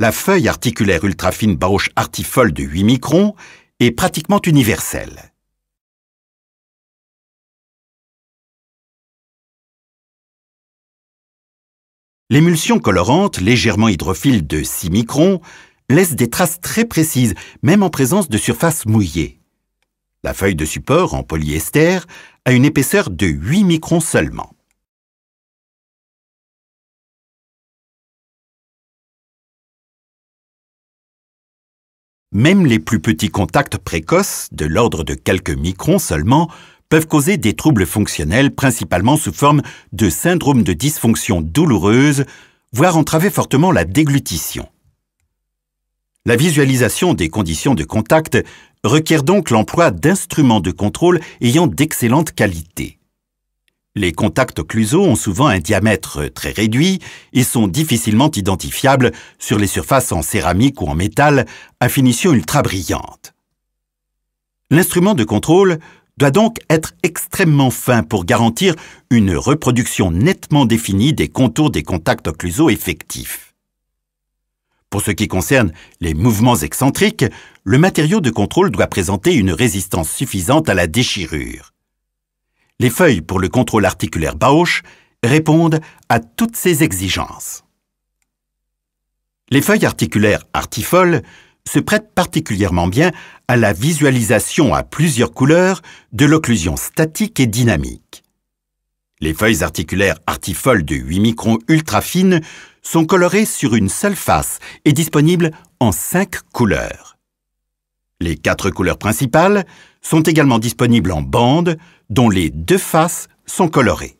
la feuille articulaire ultrafine Baroche artifol de 8 microns est pratiquement universelle. L'émulsion colorante légèrement hydrophile de 6 microns laisse des traces très précises, même en présence de surfaces mouillées. La feuille de support en polyester a une épaisseur de 8 microns seulement. Même les plus petits contacts précoces, de l'ordre de quelques microns seulement, peuvent causer des troubles fonctionnels principalement sous forme de syndrome de dysfonction douloureuse, voire entraver fortement la déglutition. La visualisation des conditions de contact requiert donc l'emploi d'instruments de contrôle ayant d'excellentes qualités. Les contacts occluso ont souvent un diamètre très réduit et sont difficilement identifiables sur les surfaces en céramique ou en métal à finition ultra brillante. L'instrument de contrôle doit donc être extrêmement fin pour garantir une reproduction nettement définie des contours des contacts occluso effectifs. Pour ce qui concerne les mouvements excentriques, le matériau de contrôle doit présenter une résistance suffisante à la déchirure les feuilles pour le contrôle articulaire Bausch répondent à toutes ces exigences. Les feuilles articulaires artifoles se prêtent particulièrement bien à la visualisation à plusieurs couleurs de l'occlusion statique et dynamique. Les feuilles articulaires artifoles de 8 microns ultra fines sont colorées sur une seule face et disponibles en 5 couleurs. Les quatre couleurs principales sont également disponibles en bandes dont les deux faces sont colorées.